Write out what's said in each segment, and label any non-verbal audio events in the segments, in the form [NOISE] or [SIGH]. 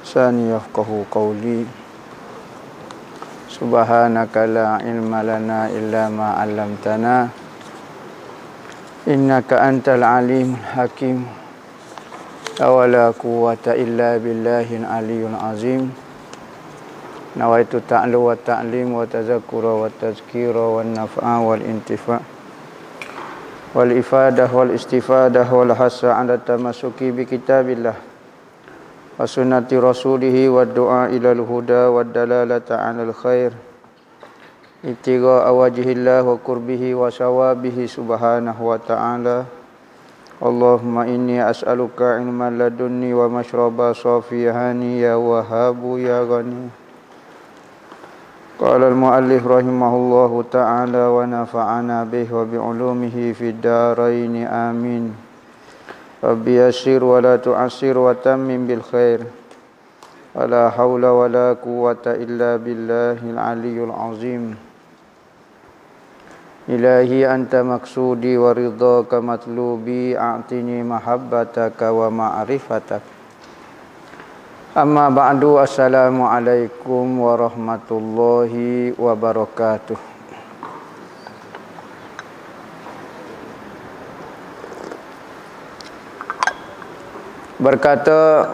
Sani yafqahu qawli Subhanaka la ilma lana illa ma 'allamtana Innaka alim alimul hakim Awala quwwata illa billahi aliyul azim Nawaitu ta'lu wa ta'lim wa tazakkura wa tazkira wa naf'a wal intifa' والإفادة والاستفادة والحث على التمسك بكتاب الله وسنة رسوله والدعاء إلى الهدى والدلالة على الخير ابتغاء وجه الله وقربه وثوابه سبحانه وتعالى اللهم إني أسألك علما لدني ومشربا صافيا هانيا وهاب يا غني, يا وهاب يا غني قال المؤلف رحمه الله تعالى ونفعنا به وبعلومه في الدارين آمين رب يسر ولا تعسر وتمم بالخير ولا حول ولا قوة إلا بالله العلي العظيم إلهي أنت مقصودي ورضاك مطلوبي أعطني محبتك ومعرفتك Amma ba'du assalamualaikum warahmatullahi wabarakatuh. Berkata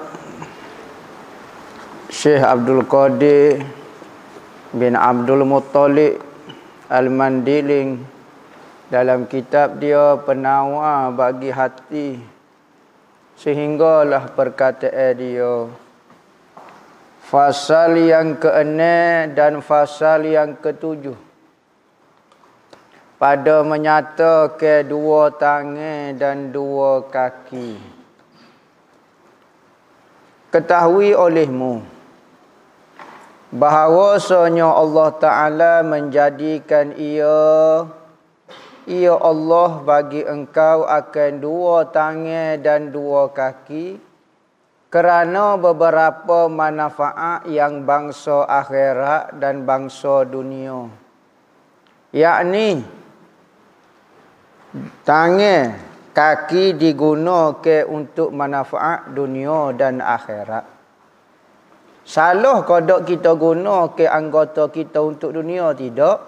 Syekh Abdul Qadir bin Abdul Muttalib Al-Mandiling dalam kitab dia penawa bagi hati sehinggalah perkataan dia Fasal yang ke-6 dan fasal yang ke-7 Pada menyatakan dua tangan dan dua kaki Ketahui olehmu Sonya Allah Ta'ala menjadikan ia Ia Allah bagi engkau akan dua tangan dan dua kaki Ia kerana beberapa manfaat yang bangsa akhirat dan bangsa dunia yakni tangan kaki digunakan untuk manfaat dunia dan akhirat salah kodok kita guna ke anggota kita untuk dunia tidak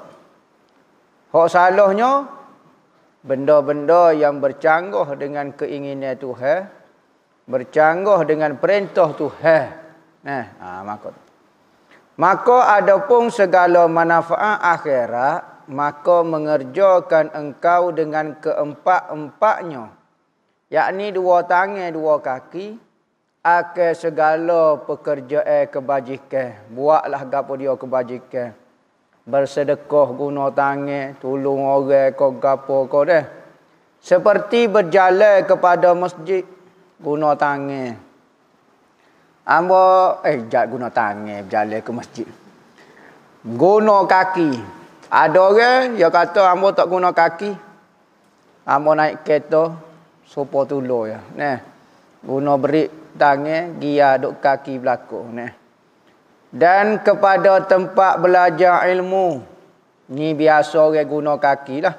hak salahnya benda-benda yang bercanggah dengan keinginan Tuhan eh? bercanggah dengan perintah Tuhan. Nah, ha, maka Maka ada pun segala manfaat akhirat, maka mengerjakan engkau dengan keempat-empatnya. Yakni dua tangan, dua kaki, akan segala pekerjaan kebajikan. Buatlah gapo dia kebajikan. Bersedekah guna tangan, tolong orang kau gapo kau deh. Seperti berjalan kepada masjid, guna tangan. Ambo eh jak guna tangan berjalan ke masjid. Guna kaki. Ada orang dia kata ambo tak guna kaki. Ambo naik kereta sopo tulo ya. Neh. Guna berik tangan dia duk kaki belako neh. Dan kepada tempat belajar ilmu. Ni biasa orang guna kaki lah.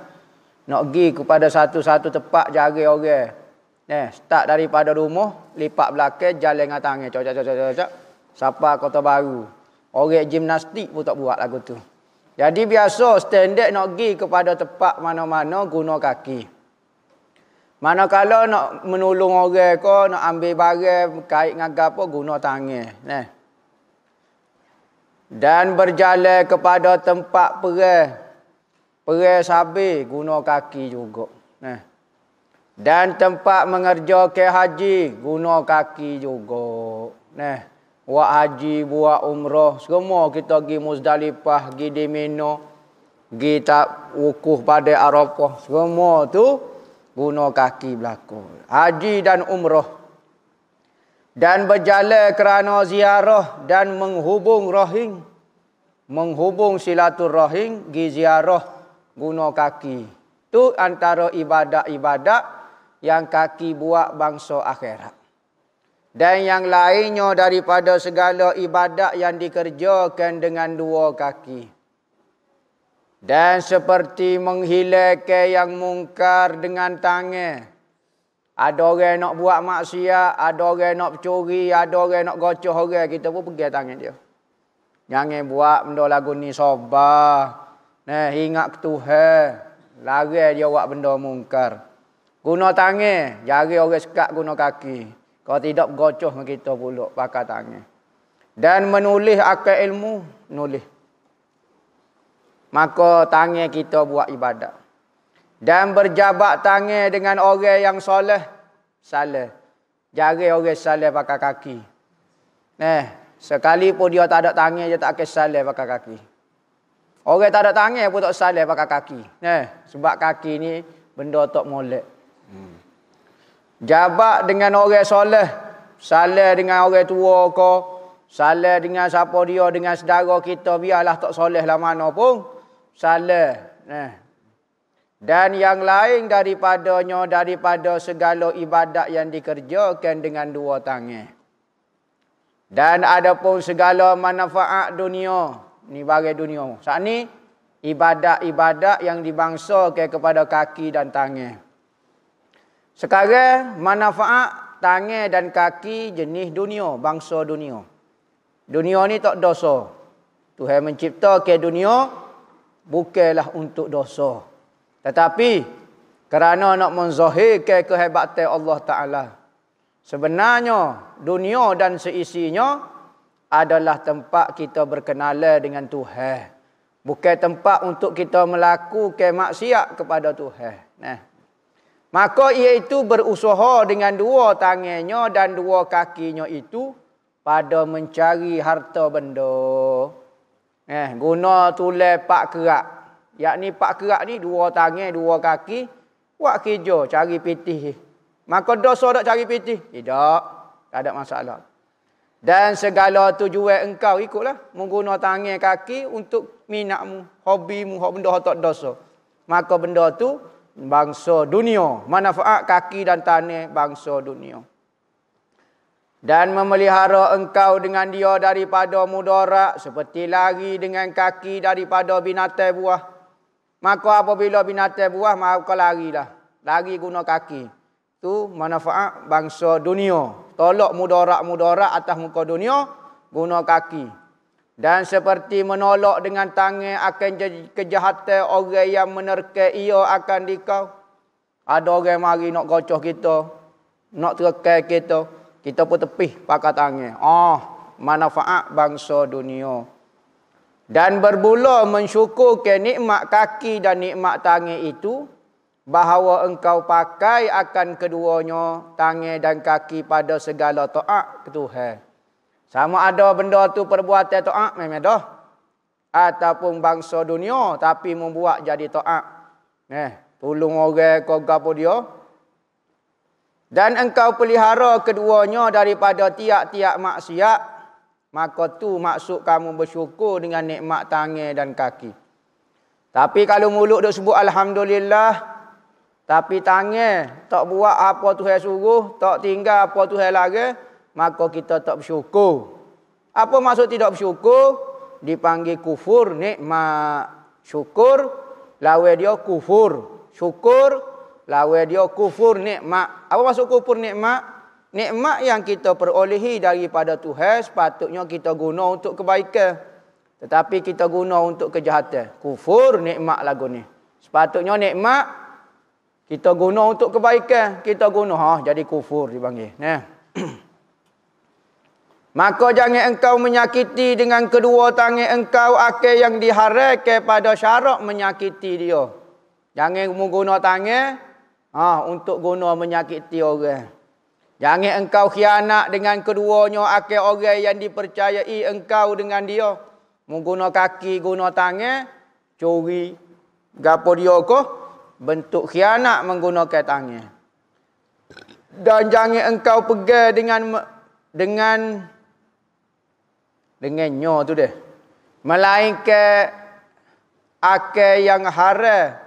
Nak pergi kepada satu-satu tempat jari orang. Eh, start daripada rumah, lipat belakang, jalan dengan tangan. Cok, cok, cok, cok, cok. Sapa kota baru. Orang gimnastik pun tak buat lagu tu. Jadi biasa standard nak pergi kepada tempat mana-mana guna kaki. Mana kalau nak menolong orang ke, nak ambil barang, kait dengan apa, guna tangan. Nah. Dan berjalan kepada tempat perih. Perih sabi, guna kaki juga. Nah. Dan tempat mengerja haji, guna kaki juga. Nah, buat haji, buat umrah, semua kita pergi Muzdalifah, pergi di Mino, pergi tak wukuh pada Arafah, semua tu guna kaki berlaku. Haji dan umrah. Dan berjalan kerana ziarah dan menghubung rahim. Menghubung silaturahim, pergi ziarah, guna kaki. Tu antara ibadat-ibadat yang kaki buat bangsa akhirat. Dan yang lainnya daripada segala ibadat yang dikerjakan dengan dua kaki. Dan seperti menghilangkan yang mungkar dengan tangan. Ada orang nak buat maksiat, ada orang nak curi, ada orang nak gocoh orang, kita pun pegang tangan dia. Jangan buat benda lagu ni sobah. Nah, ingat ke Tuhan. Lari dia buat benda mungkar. Guna tangan, jari orang sekat guna kaki. Kalau tidak gocoh dengan kita pula pakai tangan. Dan menulis akal ilmu, nulis. Maka tangan kita buat ibadat. Dan berjabat tangan dengan orang yang soleh, salah. Jari orang salah pakai kaki. Eh, sekalipun dia tak ada tangan, dia tak akan salah pakai kaki. Orang tak ada tangan pun tak salah pakai kaki. Eh, sebab kaki ni benda tak molek. Hmm. Jabak dengan orang soleh, salah dengan orang tua ke, salah dengan siapa dia, dengan saudara kita, biarlah tak soleh lah mana pun, salah. Nah. Eh. Dan yang lain daripadanya, daripada segala ibadat yang dikerjakan dengan dua tangan. Dan ada pun segala manfaat dunia. Ini bagai dunia. Saat ini, ibadat-ibadat yang dibangsakan kepada kaki dan tangan. Sekarang manfaat tangan dan kaki jenis dunia, bangsa dunia. Dunia ni tak dosa. Tuhan mencipta ke dunia bukanlah untuk dosa. Tetapi kerana nak menzahirkan kehebatan Allah Taala. Sebenarnya dunia dan seisinya adalah tempat kita berkenalan dengan Tuhan. Bukan tempat untuk kita melakukan maksiat kepada Tuhan. Nah. Eh. Maka ia itu berusaha dengan dua tangannya dan dua kakinya itu pada mencari harta benda. Eh, guna tulai pak kerak. Yakni pak kerak ni dua tangan, dua kaki. Buat kerja cari piti. Maka dosa nak cari piti? Tidak. Tak ada masalah. Dan segala tujuan engkau ikutlah. Menggunakan tangan kaki untuk minatmu, hobimu, benda yang tak dosa. Maka benda tu bangsa dunia manfaat kaki dan tanah bangsa dunia dan memelihara engkau dengan dia daripada mudarat seperti lari dengan kaki daripada binatang buah maka apabila binatang buah maka larilah lari guna kaki tu manfaat bangsa dunia tolak mudarat-mudarat atas muka dunia guna kaki dan seperti menolak dengan tangan akan kejahatan orang yang menerka ia akan dikau. Ada orang mari nak gocoh kita, nak terkai kita, kita pun tepih pakai tangan. Oh, manfaat bangsa dunia. Dan berbula mensyukur ke nikmat kaki dan nikmat tangan itu, bahawa engkau pakai akan keduanya tangan dan kaki pada segala taat ketuhan. Sama ada benda tu perbuatan taat memang dah. Ataupun bangsa dunia tapi membuat jadi taat. Neh, tolong orang kau gapo dia. Dan engkau pelihara keduanya daripada tiap-tiap maksiat, maka tu maksud kamu bersyukur dengan nikmat tangan dan kaki. Tapi kalau mulut dok sebut alhamdulillah, tapi tangan tak buat apa tu Tuhan suruh, tak tinggal apa tu Tuhan larang, maka kita tak bersyukur. Apa maksud tidak bersyukur? Dipanggil kufur nikmat. Syukur lawe dia kufur. Syukur lawe dia kufur nikmat. Apa maksud kufur nikmat? Nikmat yang kita perolehi daripada Tuhan sepatutnya kita guna untuk kebaikan. Tetapi kita guna untuk kejahatan. Kufur nikmat lagu ni. Sepatutnya nikmat kita guna untuk kebaikan, kita guna ha jadi kufur dipanggil. Nah. [CLEARS THROAT] Maka jangan engkau menyakiti dengan kedua tangan engkau akhir yang diharap kepada syarat menyakiti dia. Jangan menggunakan tangan ha, untuk guna menyakiti orang. Jangan engkau khianat dengan keduanya akhir orang yang dipercayai engkau dengan dia. Menggunakan kaki, guna tangan, curi, gapo dia ko bentuk khianat menggunakan tangan. Dan jangan engkau pegang dengan dengan dengan nyo tu dia. Melainkan ake yang hara.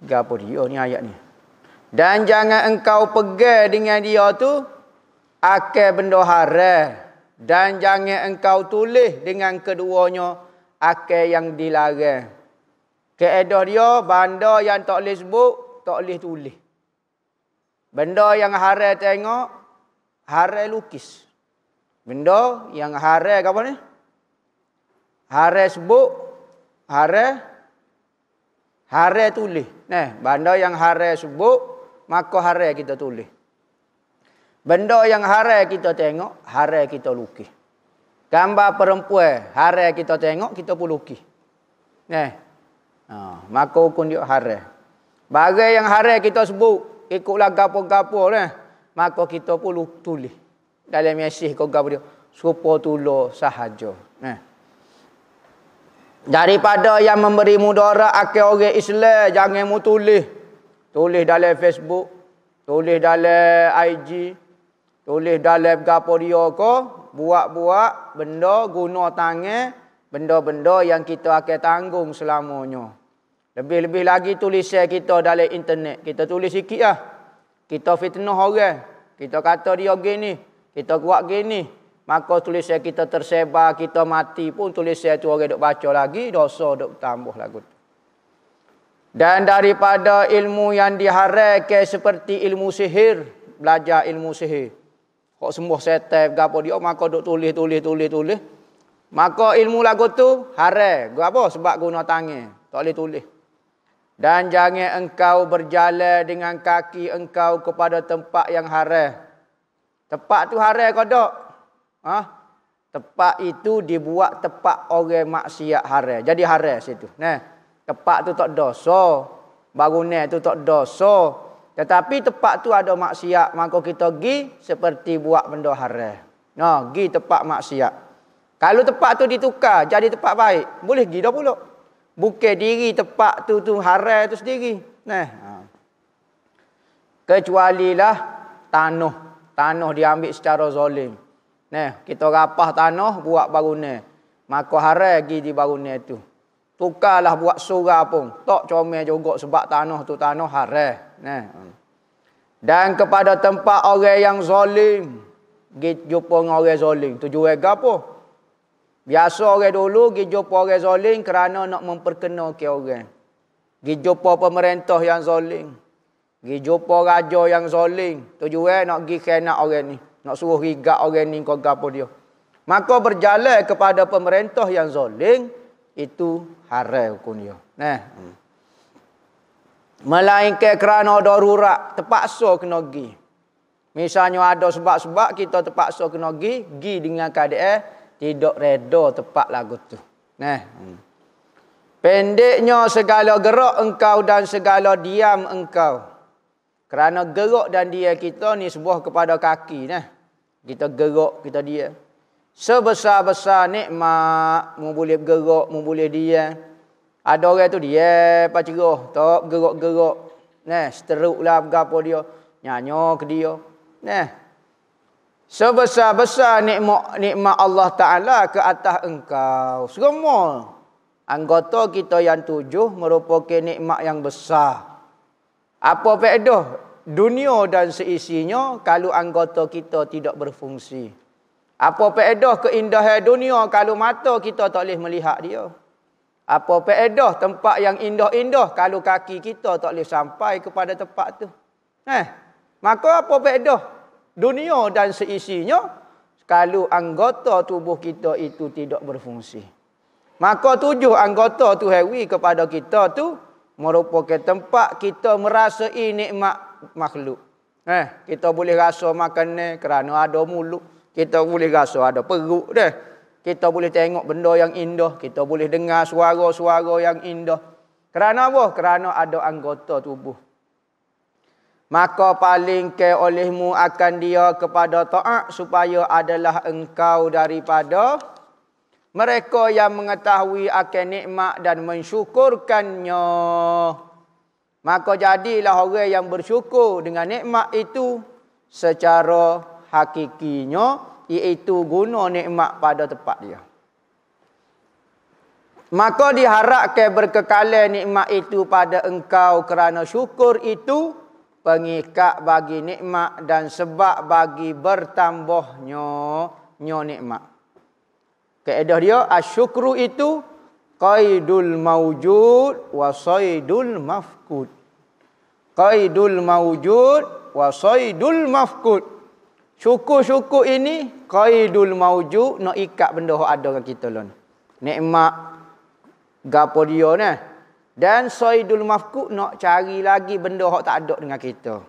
Gapo dia ni ayat ni. Dan jangan engkau pegang dengan dia tu ake benda hara dan jangan engkau tulis dengan keduanya ake yang dilarang. Keedah dia benda yang tak boleh sebut, tak boleh tulis. Benda yang haram tengok, Harai lukis. Benda yang harai apa ni? Harai sebut, harai harai tulis. Nah, benda yang harai sebut, maka harai kita tulis. Benda yang harai kita tengok, harai kita lukis. Gambar perempuan, harai kita tengok, kita pun lukis. Nah. Ha, maka hukum dia harai. Bagai yang harai kita sebut, ikutlah gapo-gapo lah. Eh maka kita pun tulis dalam yasih kau gabur dia serupa tulah sahaja nah ha. daripada yang memberi mudarat akan orang Islam jangan mu tulis tulis dalam Facebook tulis dalam IG tulis dalam gapo dia ko buat-buat benda guna tangan benda-benda yang kita akan tanggung selamanya lebih-lebih lagi tulis tulisan kita dalam internet kita tulis sikitlah ya kita fitnah orang, kita kata dia gini, kita kuat gini, maka tulisan kita tersebar, kita mati pun tulisan tu orang duk baca lagi, dosa duk tambah lagu. Dan daripada ilmu yang diharapkan seperti ilmu sihir, belajar ilmu sihir. Kok sembuh setan gapo dia maka duk tulis tulis tulis tulis. Maka ilmu lagu tu haram. gapo sebab guna tangan. Tak boleh tulis. Dan jangan engkau berjalan dengan kaki engkau kepada tempat yang haram. Tempat tu haram kau tak? Ha? Tempat itu dibuat tempat orang maksiat haram. Jadi haram situ. Nah, tempat tu tak dosa. Bangunan tu tak dosa. Tetapi tempat tu ada maksiat, maka kita pergi seperti buat benda haram. Nah, pergi tempat maksiat. Kalau tempat tu ditukar jadi tempat baik, boleh pergi dah pula. Bukan diri tempat tu tu harai tu sendiri. Nah. Ha. Kecuali lah tanah. Tanah diambil secara zalim. Nah, kita rapah tanah buat bangunan. Maka harai lagi di bangunan tu. Tukarlah buat surah pun. Tak comel juga sebab tanah tu tanah harai. Nah. Ha. Dan kepada tempat orang yang zalim. Gitu jumpa orang zalim. tu ega apa? Biasa orang dulu pergi jumpa orang zalim kerana nak memperkenalkan orang. Pergi jumpa pemerintah yang zalim. Pergi jumpa raja yang zalim. Tujuan nak pergi kena orang ni. Nak suruh rigat orang ni kau gapo dia. Maka berjalan kepada pemerintah yang zalim itu haram hukum dia. Nah. Hmm. Melainkan kerana darurat terpaksa kena pergi. Misalnya ada sebab-sebab kita terpaksa kena pergi, pergi dengan keadaan tidak reda tepat lagu tu. Nah. Hmm. Pendeknya segala gerak engkau dan segala diam engkau. Kerana gerak dan dia kita ni sebuah kepada kaki nah. Kita gerak, kita dia. Sebesar-besar nikmat mu boleh gerak, mu boleh dia. Ada orang tu dia pacerah, tok gerak-gerak. Nah, seteruklah apa dia. Nyanyo ke dia. Nah. Sebesar-besar nikmat nikmat Allah Taala ke atas engkau. Semua anggota kita yang tujuh merupakan nikmat yang besar. Apa faedah dunia dan seisinya kalau anggota kita tidak berfungsi? Apa faedah keindahan dunia kalau mata kita tak boleh melihat dia? Apa faedah tempat yang indah-indah kalau kaki kita tak boleh sampai kepada tempat tu? Eh, maka apa faedah dunia dan seisinya kalau anggota tubuh kita itu tidak berfungsi. Maka tujuh anggota tu hewi kepada kita tu merupakan tempat kita merasa ini nikmat makhluk. Eh, kita boleh rasa makan ni kerana ada mulut. Kita boleh rasa ada perut deh. Kita boleh tengok benda yang indah. Kita boleh dengar suara-suara yang indah. Kerana apa? Kerana ada anggota tubuh. Maka paling ke olehmu akan dia kepada ta'at supaya adalah engkau daripada mereka yang mengetahui akan nikmat dan mensyukurkannya. Maka jadilah orang yang bersyukur dengan nikmat itu secara hakikinya iaitu guna nikmat pada tempat dia. Maka diharapkan berkekalan nikmat itu pada engkau kerana syukur itu pengikat bagi nikmat dan sebab bagi bertambahnya nyo nikmat. Kaedah dia asyukru itu qaidul maujud wa saidul mafkud. Qaidul maujud wa saidul mafkud. Syukur-syukur ini qaidul maujud nak ikat benda yang ada dengan kita lah Nikmat gapo dia nah. Dan Saidul mafku nak cari lagi benda yang tak ada dengan kita.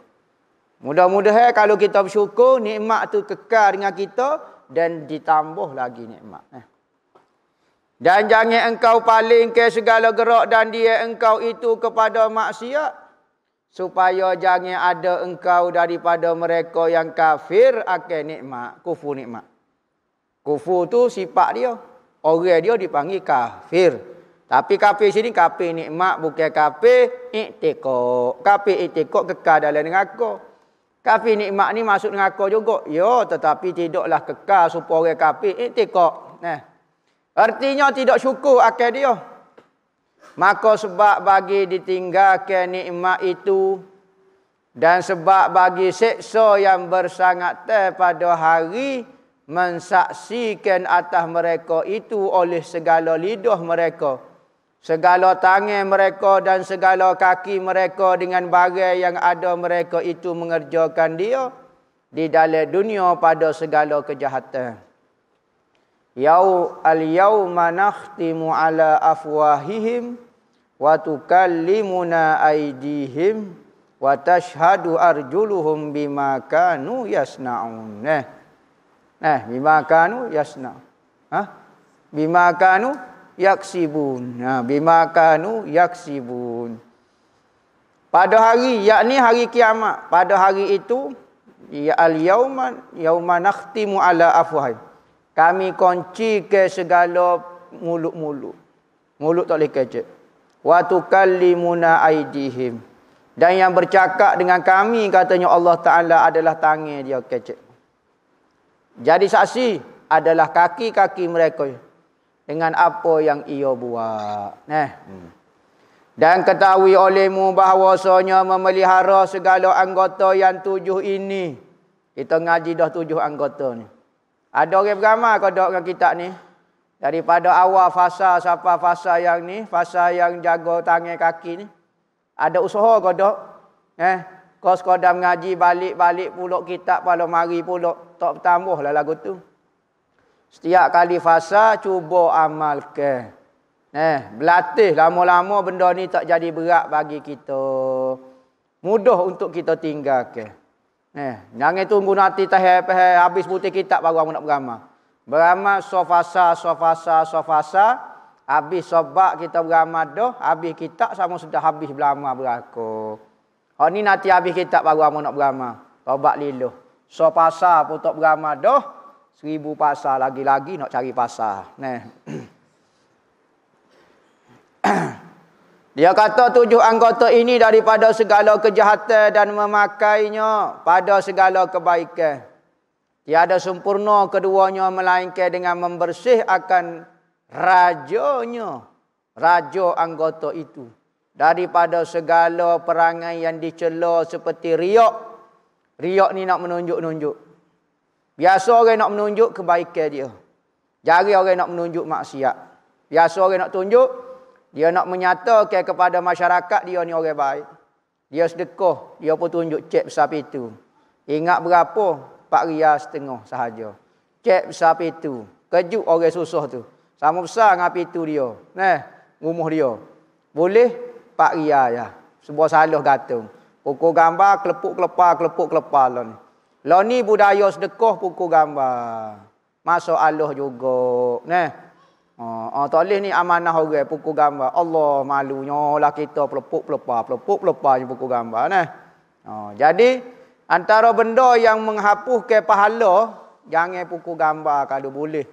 Mudah-mudahan kalau kita bersyukur, nikmat tu kekal dengan kita dan ditambah lagi nikmat. Eh. Dan jangan engkau paling ke segala gerak dan dia engkau itu kepada maksiat. Supaya jangan ada engkau daripada mereka yang kafir akan nikmat. Kufu nikmat. Kufu tu sifat dia. Orang dia dipanggil kafir. Kafir. Tapi kafir sini kafir nikmat bukan kafir i'tiqad. Kafir i'tiqad kekal dalam neraka. Kafir nikmat ni masuk neraka juga. Ya, tetapi tidaklah kekal supaya orang kafir i'tiqad. Nah. Artinya tidak syukur akan dia. Maka sebab bagi ditinggalkan nikmat itu dan sebab bagi seksa yang bersangat teh pada hari mensaksikan atas mereka itu oleh segala lidah mereka. Segala tangan mereka dan segala kaki mereka dengan bagai yang ada mereka itu mengerjakan dia di dalam dunia pada segala kejahatan. Yau al yauma nakhtimu ala afwahihim wa tukallimuna aydihim wa tashhadu arjuluhum bima kanu yasnaun. Nah, eh, nah eh, bima kanu yasna. Ha? Bima kanu yaksibun. Ha, bima kanu yaksibun. Pada hari, yakni hari kiamat. Pada hari itu, ya al yauman yauman nakhtimu ala afwahi. Kami kunci ke segala mulut-mulut. Mulut tak boleh kecek. Watukallimuna aidihim. Dan yang bercakap dengan kami katanya Allah Ta'ala adalah tangan dia kecek. Jadi saksi adalah kaki-kaki mereka dengan apa yang ia buat. Nah. Dan ketahui olehmu bahawasanya memelihara segala anggota yang tujuh ini. Kita ngaji dah tujuh anggota ni. Ada orang beramal kau dengan kita ni. Daripada awal fasa siapa fasa yang ni. Fasa yang jaga tangan kaki ni. Ada usaha kau dok. Eh. Kau sekadar mengaji balik-balik pulak kitab. Kalau mari pulak. Tak bertambah lah lagu tu. Setiap kali fasa cuba amalkan. Nah, eh, berlatih lama-lama benda ni tak jadi berat bagi kita. Mudah untuk kita tinggalkan. Nah, eh, jangan tunggu nanti tahap habis putih kita baru nak beramal. Beramal fasa so fasa, habis sobak kita beramal dah, habis kita sama sudah habis beramal berako. Oh ni nanti habis kita baru nak beramal. Tobat lilo. Sofasa pun tak beramal dah, Seribu pasal lagi-lagi nak cari pasal. Nah. [CLEARS THROAT] Dia kata tujuh anggota ini daripada segala kejahatan dan memakainya pada segala kebaikan. Tiada sempurna keduanya melainkan dengan membersih akan rajanya. Raja anggota itu. Daripada segala perangai yang dicela seperti riak. Riak ni nak menunjuk-nunjuk. Biasa orang nak menunjuk kebaikan dia. Jari orang nak menunjuk maksiat. Biasa orang nak tunjuk. Dia nak menyatakan kepada masyarakat dia ni orang baik. Dia sedekah. Dia pun tunjuk cek besar itu. Ingat berapa? Pak Ria setengah sahaja. Cek besar itu. Kejut orang susah tu. Sama besar dengan itu dia. Nah, rumah dia. Boleh? Pak Ria ya. Sebuah salah gatung, pokok gambar, kelepuk-kelepar, kelepuk-kelepar. Kelepuk, kelepar, kelepuk, kelepar lah ni. Lah ni budaya sedekah pukul gambar. Masuk Allah juga. Nah. Oh, ah, oh, tak ni amanah orang pukul gambar. Allah malunya lah kita pelepuk pelepa pelepuk pelepa ni pukul gambar nah. Oh, jadi antara benda yang menghapus ke pahala jangan pukul gambar kalau boleh.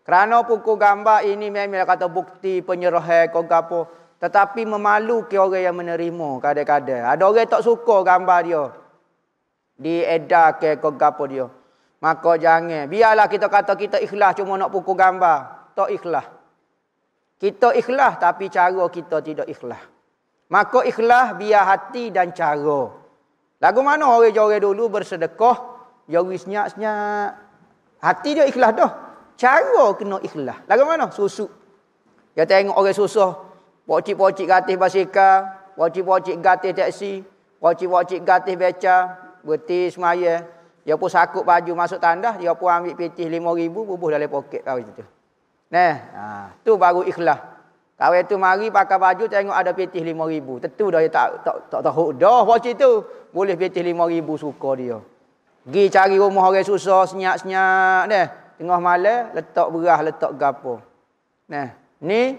Kerana pukul gambar ini memang kata bukti penyerahan ke apa tetapi memalukan orang yang menerima kadang-kadang. Ada orang tak suka gambar dia diedarkan ke gapo dia. Maka jangan. Biarlah kita kata kita ikhlas cuma nak pukul gambar. Tak ikhlas. Kita ikhlas tapi cara kita tidak ikhlas. Maka ikhlas biar hati dan cara. Lagu mana orang-orang dulu bersedekah. Jari senyak-senyak. Hati dia ikhlas dah. Cara kena ikhlas. Lagu mana? Susu. Dia tengok orang susah. Pocik-pocik gatih basikal. Pocik-pocik gatih teksi. Pocik-pocik gatih beca. Berhenti semaya. Dia pun sakut baju masuk tandas. Dia pun ambil petis lima ribu. Bubuh dalam poket kau itu. Nah, ha, tu baru ikhlas. Kau itu mari pakai baju tengok ada petis lima ribu. Tentu dah dia tak, tak, tak tahu. Dah macam itu. Boleh petis lima ribu suka dia. Pergi cari rumah orang susah senyap-senyap. Nah, tengah malam letak berah, letak gapo. Nah, ni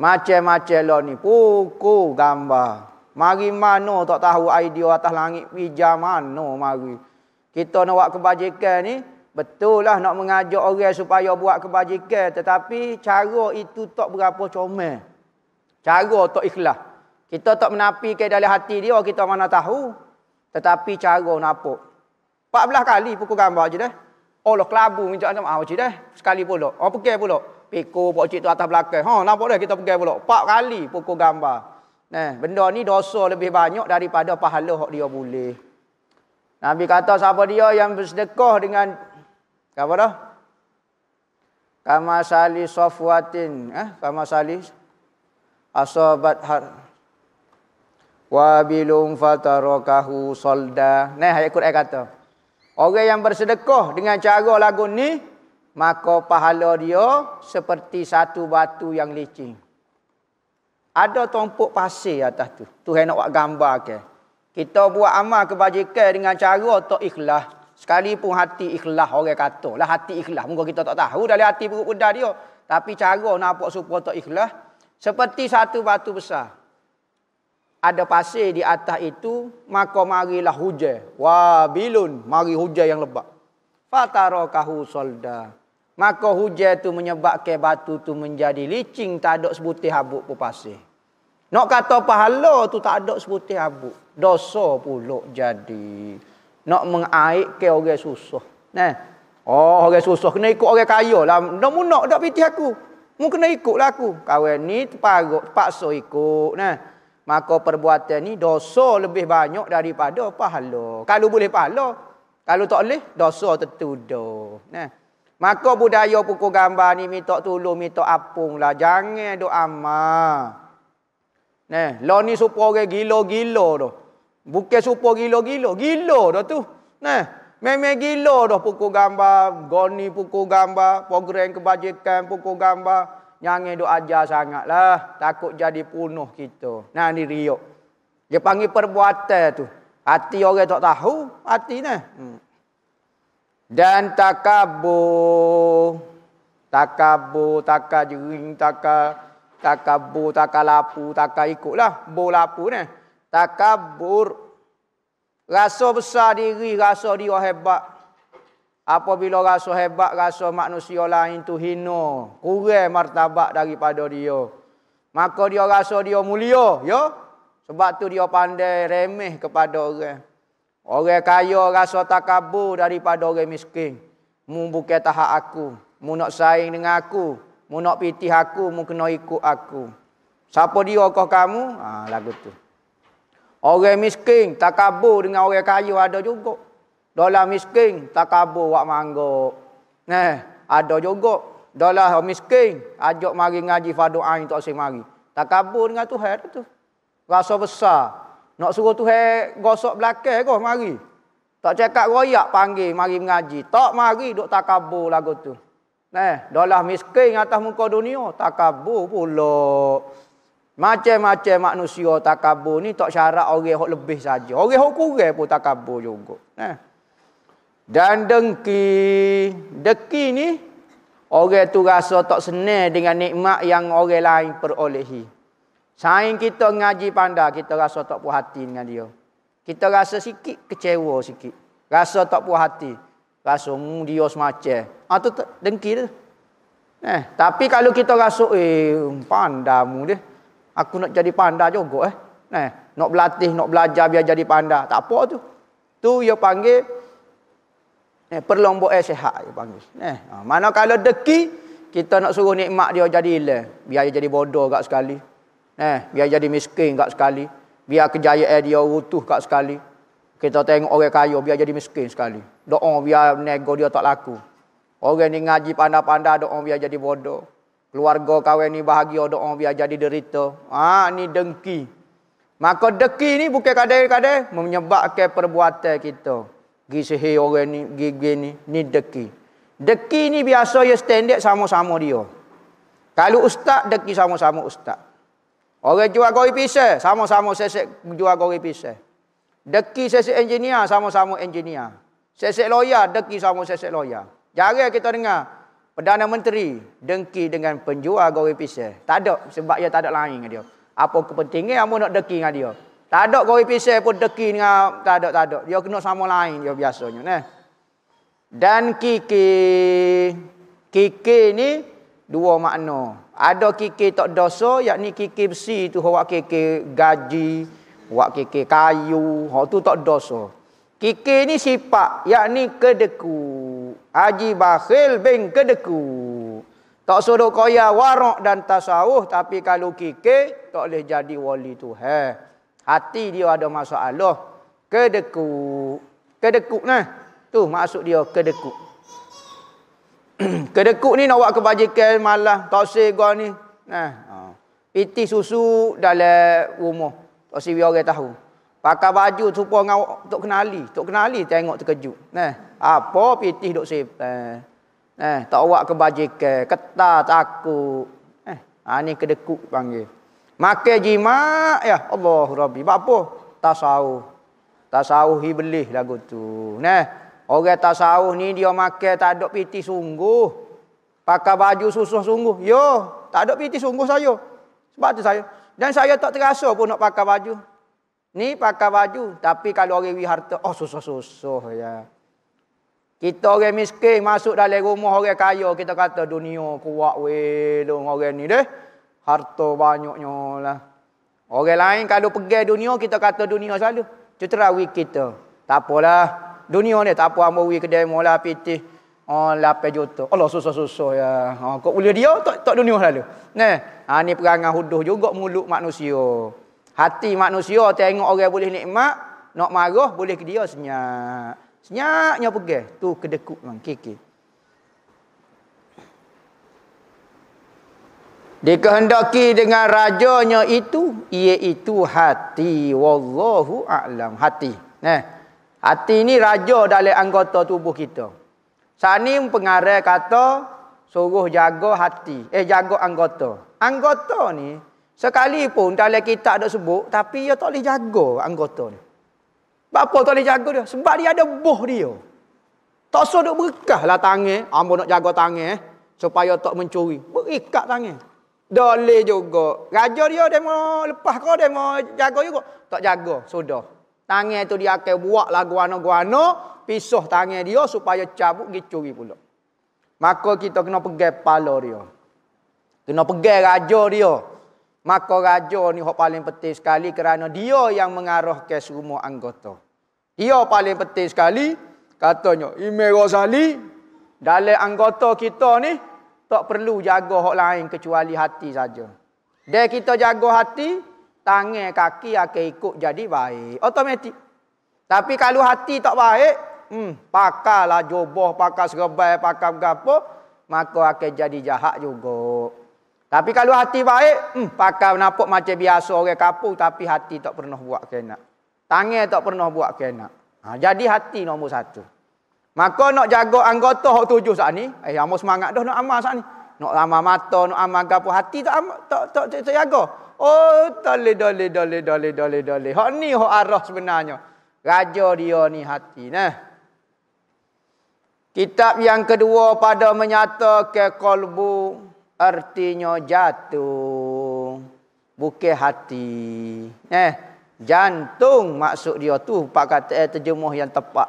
macam-macam lah ni. Pukul gambar. Mari mana tak tahu idea atas langit pijam mana mari. Kita nak buat kebajikan ni, betul lah nak mengajak orang supaya buat kebajikan. Tetapi cara itu tak berapa comel. Cara tak ikhlas. Kita tak menapi ke dalam hati dia, kita mana tahu. Tetapi cara nampak. 14 kali pukul gambar je dah. Oh lah kelabu minta macam ah cik dah. Sekali pula. Oh pergi pula. Pikul pak cik tu atas belakang. Ha nampak dah kita pergi pula. 4 kali pukul gambar. Nah, eh. eh. benda ni dosa lebih banyak daripada pahala hak dia boleh. Nabi kata siapa dia yang bersedekah dengan apa dah? Kamasali Sofwatin, eh, Kamasali Asabat Har Wabilum fatarakahu solda. Nah, ayat Quran kata. Orang yang bersedekah dengan cara lagu ni, maka pahala dia seperti satu batu yang licin ada tumpuk pasir atas tu. Tu yang nak buat gambar ke. Kita buat amal kebajikan dengan cara tak ikhlas. Sekali pun hati ikhlas orang kata. Lah hati ikhlas. Mungkin kita tak tahu dari hati buruk budak dia. Tapi cara nampak supaya tak ikhlas. Seperti satu batu besar. Ada pasir di atas itu. Maka marilah hujan. Wah bilun. Mari hujan yang lebat. Fatarokahu soldat. Maka hujan tu menyebabkan batu tu menjadi licing. Tak ada sebutih habuk pun pasir. Nak kata pahala tu tak ada sebutih habuk. Dosa pula jadi. Nak mengaik ke orang susah. Nah. Oh orang susah kena ikut orang kaya lah. Nak munak tak piti aku. Mu kena ikut lah aku. Kawan ni terpaksa, terpaksa ikut. Nah. Maka perbuatan ni dosa lebih banyak daripada pahala. Kalau boleh pahala. Kalau tak boleh dosa tertuduh. Nah. Maka budaya pukul gambar ni minta tolong, minta apung lah. Jangan duk amal. Nah, lo ni supa orang gila-gila tu. Bukan supa gila-gila, gila tu tu. Nah, memang gilo dah pukul gambar, goni pukul gambar, program kebajikan pukul gambar. Nyangi duk ajar sangatlah, takut jadi punuh kita. Nah ni riok. Dia panggil perbuatan tu. Hati orang tak tahu, hati nah. Hmm dan takabur takabur takar jering takar takalapu, takar lapu takar ikutlah bur lapu ni takabur rasa besar diri rasa dia hebat apabila rasa hebat rasa manusia lain tu hina kurang martabat daripada dia maka dia rasa dia mulia ya sebab tu dia pandai remeh kepada orang Orang kaya rasa takabur daripada orang miskin. Mu bukan tahak aku. Mu nak saing dengan aku. Mu nak pitih aku. Mu kena ikut aku. Siapa dia kau kamu? Ha, lagu tu. Orang miskin takabur dengan orang kaya ada juga. Dalam miskin takabur wak manggok. Nah, ada juga. Dalam miskin ajak mari ngaji fardu ain tak sing mari. Takabur dengan Tuhan tu. Rasa besar. Nak suruh Tuhan gosok belakang kau mari. Tak cakap royak panggil mari mengaji. Tak mari duk takabur lagu tu. Nah, eh, dolah miskin atas muka dunia takabur pula. Macam-macam manusia takabur ni tak syarat orang hok lebih saja. Orang hok kurang pun takabur juga. Nah. Eh. Dan dengki, deki ni orang tu rasa tak senang dengan nikmat yang orang lain perolehi. Saing kita ngaji pandai, kita rasa tak puas hati dengan dia. Kita rasa sikit kecewa sikit. Rasa tak puas hati. Rasa mmm, dia semacam. Ah, tu dengki tu. Eh, tapi kalau kita rasa, eh, pandamu dia. Aku nak jadi pandai juga. Eh. eh. Nak berlatih, nak belajar biar jadi pandai. Tak apa tu. Tu dia panggil, eh, perlombok eh, sehat dia panggil. Eh. Ah, mana kalau deki, kita nak suruh nikmat dia jadi ilah. Biar dia jadi bodoh agak sekali. Eh, biar jadi miskin kat sekali. Biar kejayaan dia utuh kat sekali. Kita tengok orang kaya biar jadi miskin sekali. Doa biar nego dia tak laku. Orang ni ngaji pandai-pandai doa biar jadi bodoh. Keluarga kawan ni bahagia doa biar jadi derita. Ah ni dengki. Maka dengki ni bukan kadai-kadai menyebabkan perbuatan kita. Gi sehe orang ni, gigi ni, ni dengki. Dengki ni biasa ya standard sama-sama dia. Kalau ustaz dengki sama-sama ustaz. Orang jual gori pisah, sama-sama sesek jual gori pisah. Deki sesek engineer, sama-sama engineer. Sesek loya, deki sama sesek loya. Jarang kita dengar. Perdana Menteri dengki dengan penjual gori pisah. Tak ada sebab dia tak ada lain dengan dia. Apa kepentingan kamu nak deki dengan dia? Tak ada gori pisah pun deki dengan tak ada tak ada. Dia kena sama lain dia biasanya nah. Dan kiki kiki ni dua makna. Ada kikir tak dosa, yakni kikir besi tu, wak kikir gaji, wak kikir kayu, hok tu tak dosa. Kikir ini sifat, yakni kedeku. Haji Bakhil bin kedeku. Tak suruh kaya warak dan tasawuf, tapi kalau kikir, tak boleh jadi wali tu. He. Hati dia ada masalah. Kedeku. Kedeku nah. Tu maksud dia kedeku. [CLEARS THROAT] Kedekuk ni nak buat kebajikan malah tosi gua ni nah piti ha. susu dalam rumah tosi biar orang tahu pakai baju supaya dengan tok kenali tok kenali tengok terkejut nah apa piti dok sip nah tak buat kebajikan ketar takut eh ha ni kedekut panggil makan jima ya Allah rabbi apa tasawuf tasawuf iblis lagu tu nah Orang tasawuf ni dia makan tak ada piti sungguh. Pakai baju susah sungguh. Yo, tak ada piti sungguh saya. Sebab tu saya. Dan saya tak terasa pun nak pakai baju. Ni pakai baju. Tapi kalau orang wiharta, oh susah-susah ya. Kita orang miskin masuk dalam rumah orang kaya. Kita kata dunia kuat weh dong orang ni deh. Harta banyaknya lah. Orang lain kalau pergi dunia kita kata dunia selalu. Cerawi kita. Tak apalah dunia ni tak apa ambo wi kedai mola pitih oh 8 juta. Allah susah-susah ya. Ha oh, kok boleh dia tak tak dunia lalu. Nah, ha ni perangai huduh juga mulut manusia. Hati manusia tengok orang boleh nikmat, nak marah boleh ke dia senyap. Senyapnya pergi tu kedekut mang kikik. Dikehendaki dengan rajanya itu, itu hati. Wallahu a'lam. Hati. Nah. Hati ni raja dalam anggota tubuh kita. Sani pengarah kata suruh jaga hati, eh jaga anggota. Anggota ni sekalipun dalam kita ada sebut tapi dia tak boleh jaga anggota ni. Bapa tak boleh jaga dia sebab dia ada boh dia. Tak usah duk berkah lah tangan. Ah, ambo nak jaga tangan. Eh, supaya tak mencuri. Berikat tangan. Dole juga. Raja dia demo mau lepas kau. Dia mau jaga juga. Tak jaga. Sudah. Tangan tu dia akan buat lah guano-guano. Pisuh tangan dia supaya cabut pergi curi pula. Maka kita kena pegai kepala dia. Kena pegai raja dia. Maka raja ni yang paling penting sekali kerana dia yang mengarah ke semua anggota. Dia paling penting sekali. Katanya, Imeh Rosali, dalam anggota kita ni, tak perlu jaga orang lain kecuali hati saja. Dia kita jaga hati, tangan kaki akan ikut jadi baik automatik tapi kalau hati tak baik hmm pakarlah jubah pakar serbai pakar gapo maka akan jadi jahat juga tapi kalau hati baik hmm pakar nampak macam biasa orang kapu, tapi hati tak pernah buat kena tangan tak pernah buat kena ha, jadi hati nombor satu. Maka nak jaga anggota hak tujuh saat ni, eh amo semangat dah nak amal saat ni nak amal mata, nak amal gapo hati tak amal, tak tak tak jaga. Oh, dale dale dale dale dale dale. Hak ni hak arah sebenarnya. Raja dia ni hati nah. Kitab yang kedua pada menyatakan kalbu artinya jatuh. Bukan hati. Eh, jantung maksud dia tu pak kata eh, terjemah yang tepat.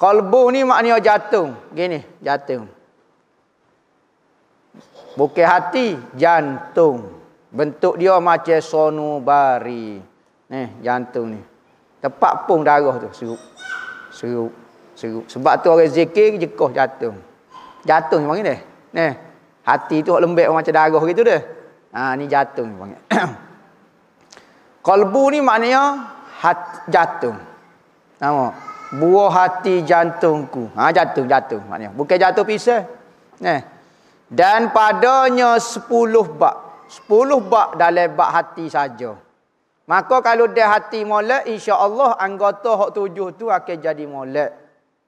Kalbu ni maknanya jatuh. Gini, jatuh. Bukit hati, jantung. Bentuk dia macam sonu bari Ni, jantung ni. Tepat pung darah tu, serup. Serup. Serup. Sebab tu orang zikir, jekoh jantung. Jantung ni panggil ni. Ni. Hati tu orang lembek macam darah gitu dia. Ha, ni jantung ni panggil. [COUGHS] Kalbu ni maknanya hat, jantung. Nama? Buah hati jantungku. Ha, jantung, jantung maknanya. Bukan jatuh pisah. Ni. Ni. Dan padanya sepuluh bak. Sepuluh bak dalam bak hati saja. Maka kalau dia hati molek, insya Allah anggota hak tujuh tu akan jadi molek.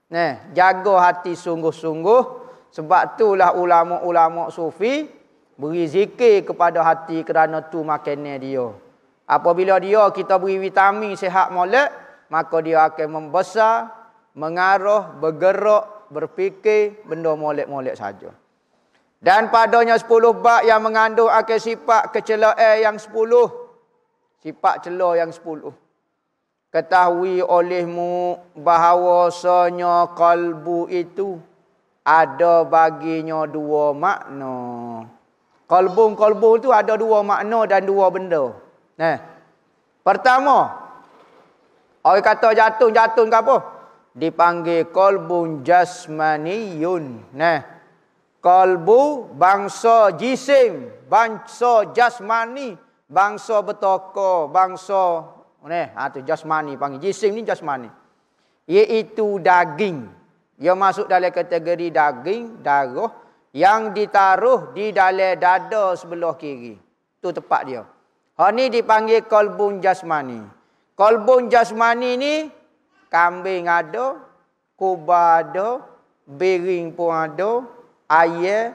Nah, jaga hati sungguh-sungguh. Sebab itulah ulama-ulama sufi beri zikir kepada hati kerana tu makannya dia. Apabila dia kita beri vitamin sehat molek, maka dia akan membesar, mengarah, bergerak, berfikir benda molek-molek saja. Dan padanya sepuluh bak yang mengandung akhir sifat kecelaan yang sepuluh. Sifat celah yang sepuluh. Ketahui olehmu bahawasanya kalbu itu ada baginya dua makna. Kalbu-kalbu itu ada dua makna dan dua benda. Nah, Pertama, orang kata jatuh-jatuh ke apa? Dipanggil kalbun jasmaniyun. Nah, kalbu bangsa jisim bangsa jasmani bangsa betoko bangsa ni eh? atau ha, jasmani panggil jisim ni jasmani iaitu daging yang masuk dalam kategori daging darah yang ditaruh di dalam dada sebelah kiri tu tepat dia ha ni dipanggil kalbu jasmani Kalbu jasmani ni kambing ada kuba ada Biring pun ada, ayah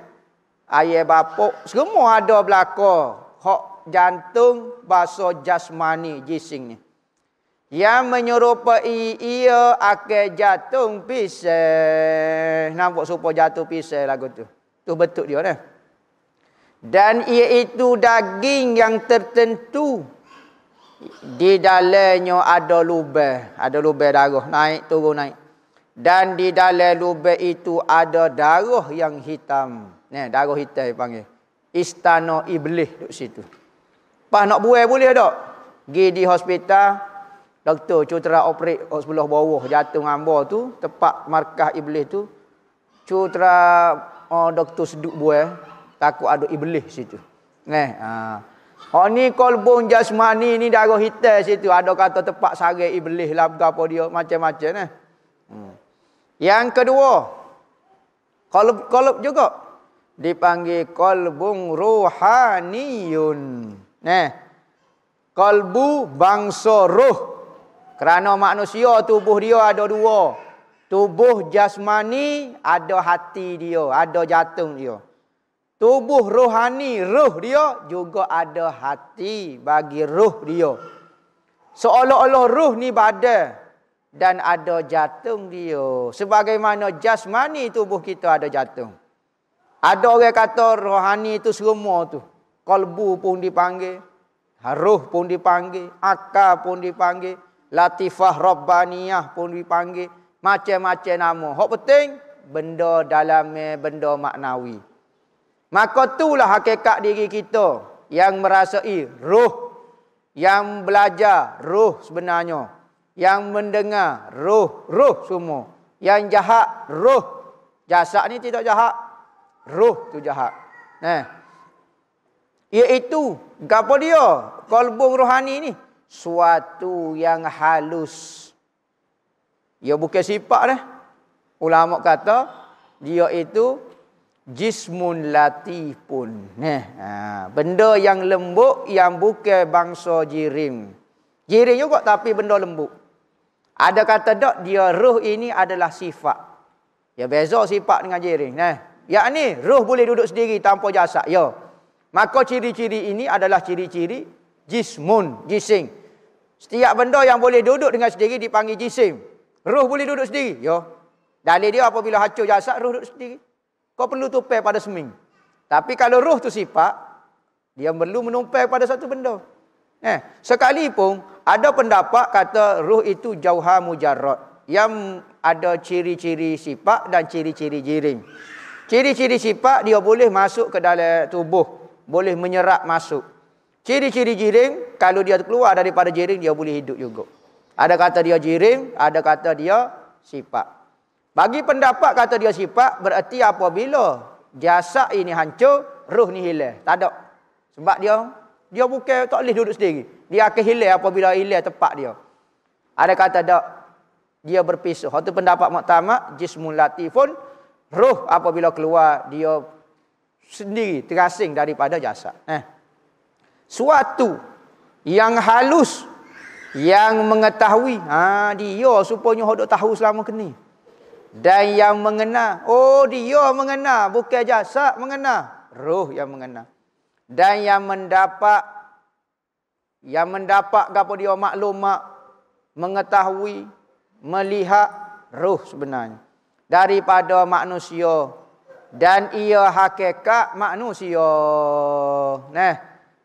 ayah bapak semua ada berlaku hak jantung bahasa jasmani jising ni yang menyerupai ia akan jatuh pisah nampak serupa jatuh pisah lagu tu tu betul dia dah eh? dan itu daging yang tertentu di dalamnya ada lubang ada lubang darah naik turun naik dan di dalam lubang itu ada darah yang hitam ni darah hitam panggil istana iblis duk situ pas nak buai boleh tak Gi di hospital doktor cutera oh sebelah bawah jatuh ngamba tu tepat markah iblis tu cutera oh, doktor seduk buai takut ada iblis situ ni ha Oh ni kolbun jasmani ni darah hitam situ. Ada kata tempat sarai iblis lah apa dia macam-macam eh. Hmm. Yang kedua, kolub-kolub juga dipanggil kolbung rohaniun. Nah, kolbu bangsa ruh. Kerana manusia tubuh dia ada dua. Tubuh jasmani ada hati dia, ada jantung dia. Tubuh rohani ruh dia juga ada hati bagi ruh dia. Seolah-olah ruh ni badan, dan ada jantung dia. Sebagaimana jasmani tubuh kita ada jantung. Ada orang kata rohani itu semua tu. Kalbu pun dipanggil. Haruh pun dipanggil. Akal pun dipanggil. Latifah Rabbaniyah pun dipanggil. Macam-macam nama. Hak penting, benda dalam benda maknawi. Maka itulah hakikat diri kita yang merasai ruh Yang belajar ruh sebenarnya. Yang mendengar roh, roh semua. Yang jahat roh. Jasad ni tidak jahat. Roh tu jahat. Nah. Iaitu gapo dia? Kalbung rohani ni suatu yang halus. Ya bukan sifat dah. Ulama kata dia itu jismun latifun. Nah, ha, benda yang lembut yang bukan bangsa jirim. Jirim juga tapi benda lembut. Ada kata tak dia roh ini adalah sifat. Ya beza sifat dengan jirin. Nah. Yakni roh boleh duduk sendiri tanpa jasad. Ya. Maka ciri-ciri ini adalah ciri-ciri jismun, jising. Setiap benda yang boleh duduk dengan sendiri dipanggil jisim. Roh boleh duduk sendiri. Ya. Dalil dia apabila hancur jasad roh duduk sendiri. Kau perlu tupai pada seming. Tapi kalau roh tu sifat, dia perlu menumpai pada satu benda. Eh, sekalipun ada pendapat kata ruh itu jauha mujarrad yang ada ciri-ciri sifat dan ciri-ciri jiring. Ciri-ciri sifat dia boleh masuk ke dalam tubuh, boleh menyerap masuk. Ciri-ciri jiring kalau dia keluar daripada jiring dia boleh hidup juga. Ada kata dia jiring, ada kata dia sifat. Bagi pendapat kata dia sifat berarti apabila jasad ini hancur, ruh ni hilang. Tak ada. Sebab dia dia bukan tak boleh duduk sendiri. Dia akan hilang apabila hilang tempat dia. Ada kata tak? Dia berpisah. Itu pendapat muktamad. Jismul latifun. Ruh apabila keluar dia sendiri terasing daripada jasad. Eh. Suatu yang halus yang mengetahui ha, dia supaya hodok tahu selama kini dan yang mengenal oh dia mengenal bukan jasad mengenal roh yang mengenal dan yang mendapat yang mendapat gapo dia maklum mak mengetahui melihat ruh sebenarnya daripada manusia dan ia hakikat manusia nah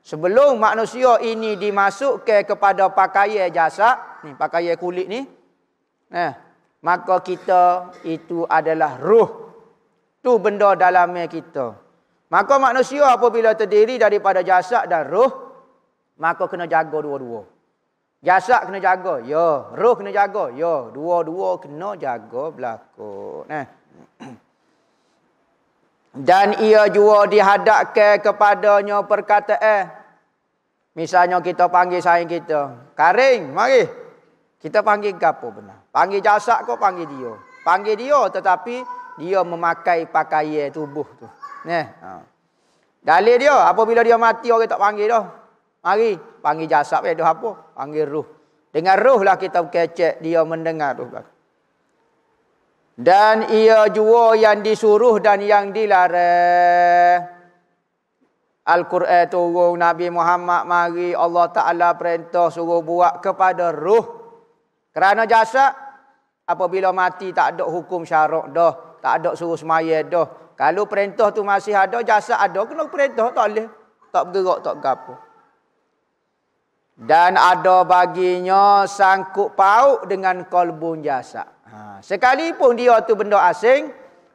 sebelum manusia ini dimasukkan kepada pakaian jasad ni pakaian kulit ni nah maka kita itu adalah ruh tu benda dalamnya kita Maka manusia apabila terdiri daripada jasad dan roh, maka kena jaga dua-dua. Jasad kena jaga, ya. Roh kena jaga, ya. Dua-dua kena jaga berlaku. Nah. [CLEARS THROAT] Dan ia juga dihadapkan kepadanya perkataan. Misalnya kita panggil saing kita. Karing, mari. Kita panggil gapo benar. Panggil jasad kau panggil dia. Panggil dia tetapi dia memakai pakaian tubuh tu. Ni. Ha. Dalil dia apabila dia mati orang tak panggil dah. Mari panggil jasad eh, dah apa? Panggil ruh. Dengan ruh lah kita kecek dia mendengar ruh. Dan ia jua yang disuruh dan yang dilarang. Al-Quran turun Nabi Muhammad mari Allah Taala perintah suruh buat kepada ruh. Kerana jasad apabila mati tak ada hukum syarak dah, tak ada suruh semaya dah, kalau perintah tu masih ada, jasa ada, kena perintah tak boleh. Tak bergerak, tak bergapa. Dan ada baginya sangkut paut dengan kolbun jasa. Ha. Sekalipun dia tu benda asing,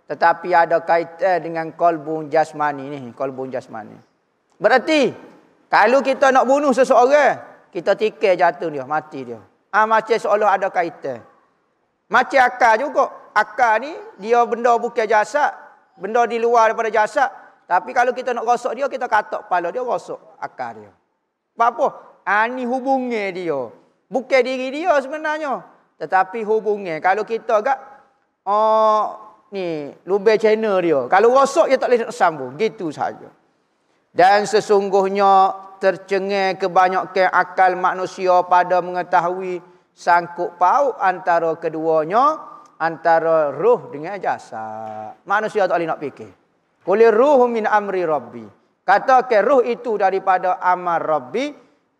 tetapi ada kaitan dengan kolbun jasmani ni. Kolbun jasmani. Berarti, kalau kita nak bunuh seseorang, kita tikai jatuh dia, mati dia. Ha, macam seolah ada kaitan. Macam akal juga. Akal ni, dia benda bukan jasad, benda di luar daripada jasad. Tapi kalau kita nak rosak dia, kita katak kepala dia, rosak akar dia. Apa apa? Ah, Ini hubungnya dia. Bukan diri dia sebenarnya. Tetapi hubungnya. Kalau kita agak, oh, ni, lubeh channel dia. Kalau rosak, dia tak boleh sambung. Gitu saja. Dan sesungguhnya tercengeng kebanyakan akal manusia pada mengetahui sangkut paut antara keduanya antara ruh dengan jasa Manusia tak boleh nak fikir. Kulir ruh min amri rabbi. Katakan ruh itu daripada amar rabbi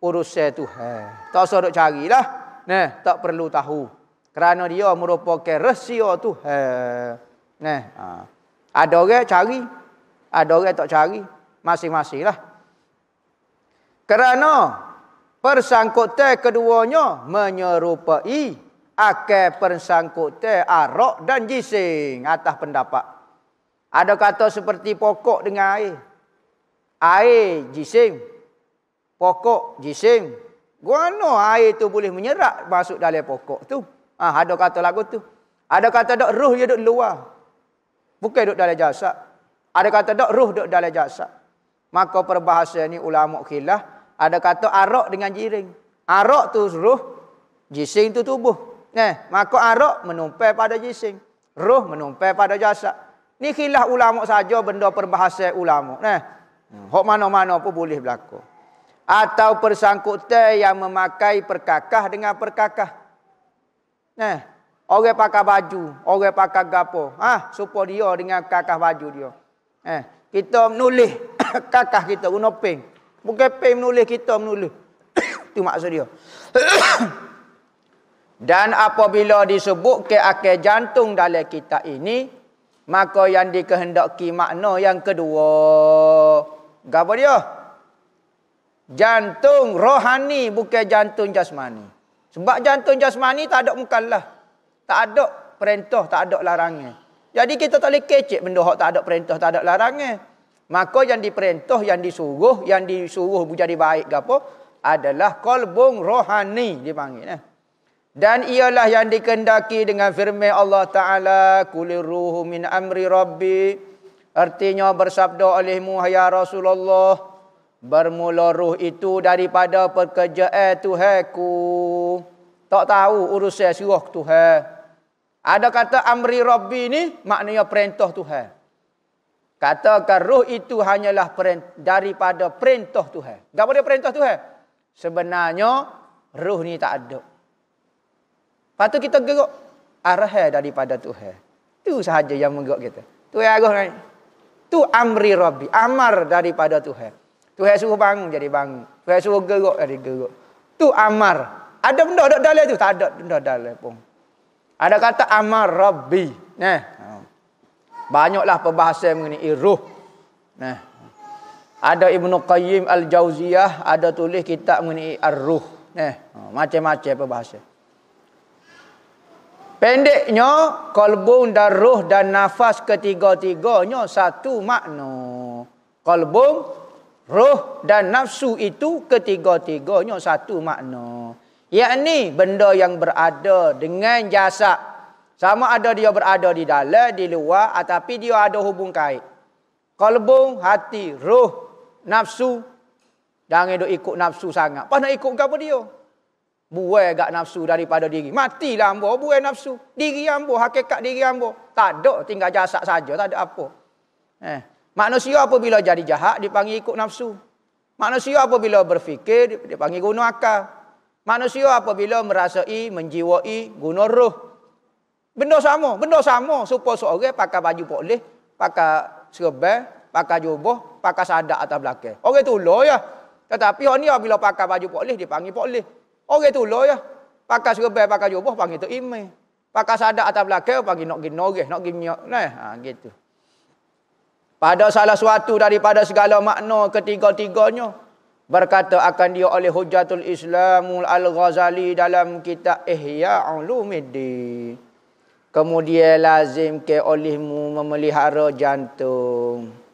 urusan Tuhan. Tak usah nak carilah. Nah, tak perlu tahu. Kerana dia merupakan rahsia Tuhan. Nah, ha. ada orang cari, ada orang tak cari. Masing-masing lah. Kerana persangkutan keduanya menyerupai Ake persangkut te arok dan jising atas pendapat. Ada kata seperti pokok dengan air. Air jising. Pokok jising. Gua no air tu boleh menyerap masuk dalam pokok tu. Ah ha, ada kata lagu tu. Ada kata dok ruh dia dok luar. Bukan dok dalam jasad. Ada kata dok ruh dok dalam jasad. Maka perbahasa ni ulama khilaf ada kata arak dengan jiring. Arak tu ruh, jising tu tubuh. Nah, eh, maka arak menumpai pada jising. Ruh menumpai pada jasad. Ni khilaf ulama saja benda perbahasa ulama. Nah, eh, Hok mana-mana pun boleh berlaku. Atau persangkutan yang memakai perkakah dengan perkakah. Nah, eh, Orang pakai baju, orang pakai gapo. Ah, ha, supo dia dengan kakah baju dia. Eh, kita menulis [COUGHS] kakah kita guna pen. Bukan pen menulis kita menulis. [COUGHS] Itu maksud dia. [COUGHS] Dan apabila disebut ke akhir jantung dalam kitab ini, maka yang dikehendaki makna yang kedua. gapo dia? Jantung rohani bukan jantung jasmani. Sebab jantung jasmani tak ada mukallah. Tak ada perintah, tak ada larangan. Jadi kita tak boleh kecek benda yang tak ada perintah, tak ada larangan. Maka yang diperintah, yang disuruh, yang disuruh menjadi baik ke apa, adalah kolbung rohani dipanggil. Eh? dan ialah yang dikendaki dengan firman Allah taala kuliruhu min amri rabbi artinya bersabda oleh ya Rasulullah bermula ruh itu daripada pekerjaan Tuhanku tak tahu urusan suruh Tuhan ada kata amri rabbi ni maknanya perintah Tuhan katakan ruh itu hanyalah daripada perintah Tuhan apa dia perintah Tuhan sebenarnya ruh ni tak ada Lepas tu kita gerak arahan daripada Tuhan. Tu sahaja yang menggerak kita. Tu yang agung kan. Tu amri Rabbi, amar daripada Tuhan. Tuhan suruh bangun jadi bangun. Tuhan suruh gerak jadi gerak. Tu amar. Ada benda ada dalil tu? Tak ada benda dalil pun. Ada kata amar Rabbi. Nah. Banyaklah perbahasan mengenai roh. Nah. Ada Ibnu Qayyim Al-Jauziyah ada tulis kitab mengenai ar-ruh. Nah, macam-macam perbahasan. Pendeknya kolbung dan ruh dan nafas ketiga-tiganya satu makna. Kolbung, ruh dan nafsu itu ketiga-tiganya satu makna. Yakni benda yang berada dengan jasa. Sama ada dia berada di dalam, di luar, tetapi ah, dia ada hubung kait. Kolbung, hati, ruh, nafsu. Jangan duk ikut nafsu sangat. Pas ikut apa dia? Buai agak nafsu daripada diri. Matilah ambo, buai nafsu. Diri ambo, hakikat diri ambo. Tak ada, tinggal jasad saja, tak ada apa. Eh. Manusia apabila jadi jahat, dipanggil ikut nafsu. Manusia apabila berfikir, dipanggil guna akal. Manusia apabila merasai, menjiwai, guna roh. Benda sama, benda sama. Supo seorang pakai baju polis, pakai serban, pakai jubah, pakai sadak atas belakang. Orang tu lo ya. Tetapi orang ni apabila pakai baju polis, dipanggil polis. Orang tu lah ya. Pakai serbel, pakai jubah, panggil tu imam. Pakai sadak atas belakang, panggil nak gini norih, nak gini nyok. Nah, ha, gitu. Pada salah satu daripada segala makna ketiga-tiganya. Berkata akan dia oleh hujatul islamul al-ghazali dalam kitab Ihya Ulumiddin. Kemudian lazim ke olehmu memelihara jantung.